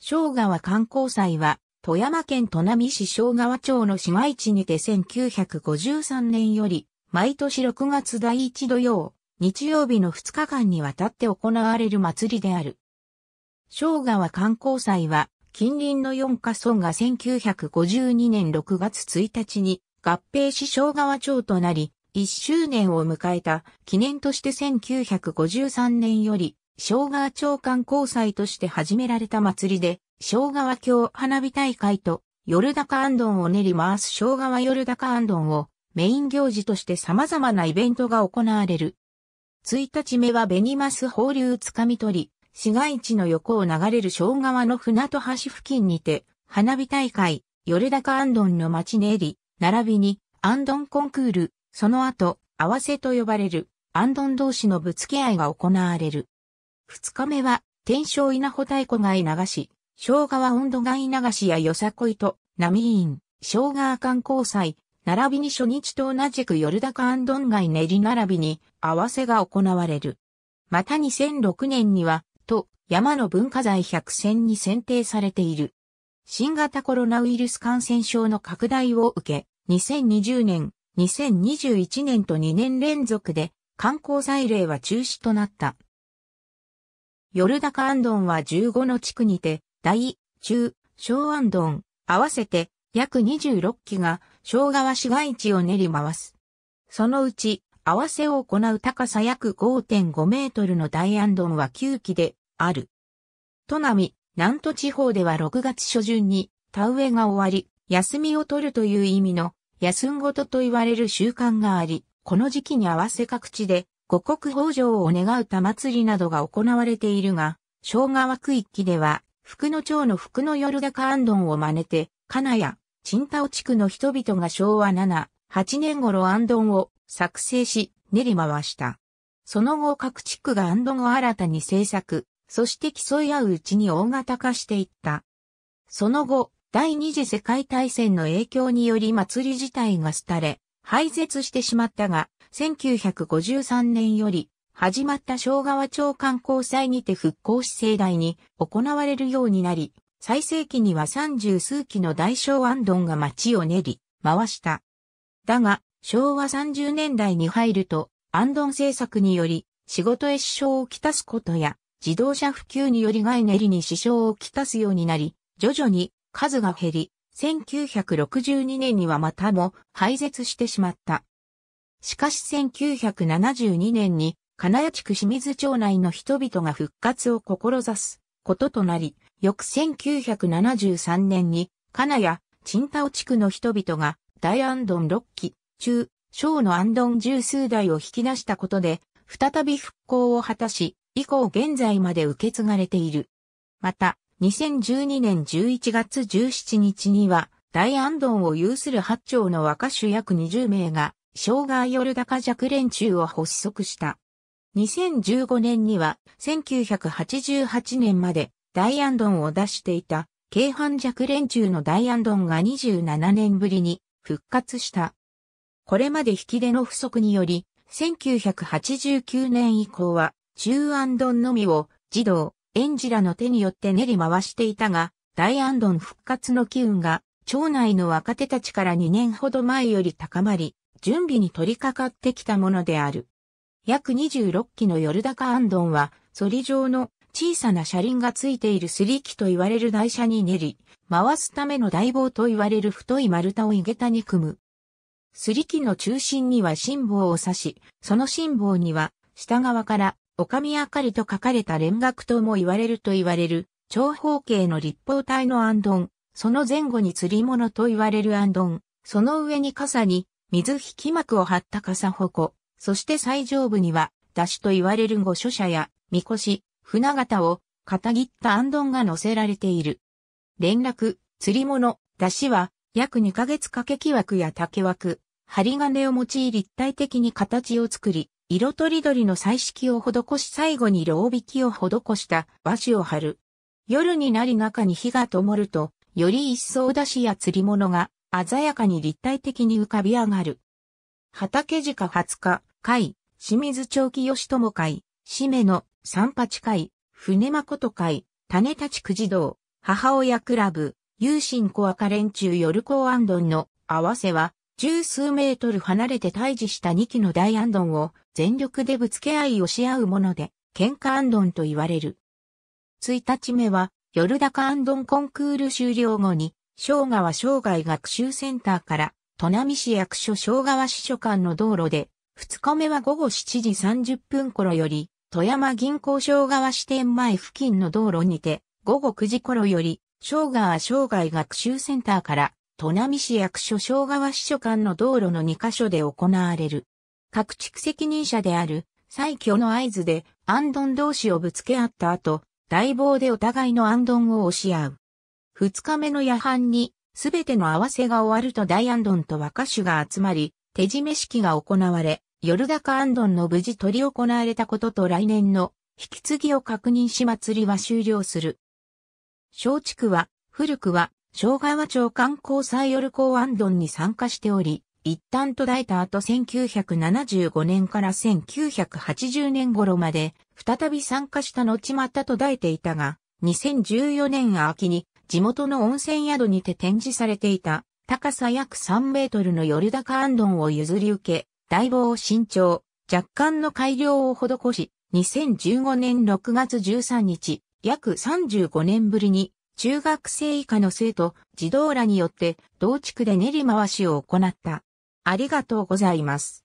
正川観光祭は、富山県砺波市正川町の市街地にて1953年より、毎年6月第1土曜、日曜日の2日間にわたって行われる祭りである。正川観光祭は、近隣の四カ村が1952年6月1日に合併し正川町となり、1周年を迎えた記念として1953年より生姜長官交際として始められた祭りで、生姜京花火大会と、夜高安頓を練り回す生姜夜高安頓を、メイン行事として様々なイベントが行われる。1日目はベニマス放流つかみ取り、市街地の横を流れる小川の船と橋付近にて、花火大会、夜高安頓の町練り、並びに、安頓コンクール、その後、合わせと呼ばれる、安頓同士のぶつけ合いが行われる。二日目は、天正稲穂太鼓街流し、昭和は温度街流しやよさこいと、波院、昭和観光祭、並びに初日と同じく夜高安頓街練り並びに合わせが行われる。また2006年には、と、山の文化財百選に選定されている。新型コロナウイルス感染症の拡大を受け、2020年、2021年と2年連続で観光祭礼は中止となった。ヨルダカアンドンは15の地区にて、大、中、小アンドン、合わせて約26基が小川市街地を練り回す。そのうち、合わせを行う高さ約5.5メートルの大アンドンは9基である。都並、南都地方では6月初旬に田植えが終わり、休みを取るという意味の休んごとと言われる習慣があり、この時期に合わせ各地で五穀豊穣を願う田祭りなどが行われているが、小川区期では、福野町の福野夜高安頓を真似て、金谷、陳太尾地区の人々が昭和7、8年頃安頓を作成し、練り回した。その後各地区が安頓を新たに制作、そして競い合ううちに大型化していった。その後、第二次世界大戦の影響により祭り自体が廃れ、廃絶してしまったが、1953年より始まった昭川町観光祭にて復興市盛大に行われるようになり、最盛期には三十数期の大小安頓が町を練り、回した。だが、昭和30年代に入ると、安頓政策により、仕事へ支障をきたすことや、自動車普及により外練りに支障をきたすようになり、徐々に数が減り、1962年にはまたも廃絶してしまった。しかし1972年に、金谷地区清水町内の人々が復活を志すこととなり、翌1973年に、金谷、陳太タ地区の人々が、大安ン6期、中、小の安ン十数代を引き出したことで、再び復興を果たし、以降現在まで受け継がれている。また、2012年11月17日には、大安ンを有する八町の若手約20名が、障害夜高弱連中を発足した。2015年には1988年まで大安ドンを出していた京阪弱連中の大安ドンが27年ぶりに復活した。これまで引き出の不足により、1989年以降は中安ドンのみを児童、園児らの手によって練り回していたが、大安ドン復活の機運が町内の若手たちから2年ほど前より高まり、準備に取り掛かってきたものである。約26機のヨルダカアンドンは、ソリ状の小さな車輪がついているスリ機と言われる台車に練り、回すための台棒と言われる太い丸太をげたに組む。スリ機の中心には辛抱を刺し、その辛抱には、下側から、おかみあかりと書かれた連絡とも言われると言われる、長方形の立方体のアンドン、その前後に釣り物と言われるアンドン、その上に傘に、水引幕を張った傘鉾、そして最上部には、出しと言われる御所者や、みこし、船形を、片切った安頓が乗せられている。連絡、釣り物、出しは、約2ヶ月掛け木枠や竹枠、針金を用い立体的に形を作り、色とりどりの彩色を施し最後に両引きを施した和紙を貼る。夜になり中に火が灯ると、より一層出しや釣り物が鮮やかに立体的に浮かび上がる。畑塚20日、会、清水長期義友会、締野三八会、船誠会、種立九児童、母親クラブ、有心小赤連中夜高安頓の合わせは、十数メートル離れて退治した二機の大安頓を全力でぶつけ合いをし合うもので、喧嘩安頓と言われる。一日目は、夜高安頓コンクール終了後に、生川生涯学習センターから、砺波市役所生川支所間の道路で、2日目は午後7時30分頃より、富山銀行生川支店前付近の道路にて、午後9時頃より、生川生涯学習センターから、砺波市役所生川支所間の道路の2カ所で行われる。各地区責任者である、最強の合図で、アンドン同士をぶつけ合った後、大棒でお互いのアンドンを押し合う。二日目の夜半に、すべての合わせが終わると大安頓と和歌手が集まり、手締め式が行われ、夜高安頓の無事取り行われたことと来年の引き継ぎを確認し祭りは終了する。小地区は、古くは、小和町観光祭夜高安頓に参加しており、一旦途絶えた後1975年から1980年頃まで再び参加した後また途絶えていたが、2014年秋に地元の温泉宿にて展示されていた、高さ約3メートルの夜高安カを譲り受け、大棒を新調、若干の改良を施し、2015年6月13日、約35年ぶりに、中学生以下の生徒、児童らによって、同地区で練り回しを行った。ありがとうございます。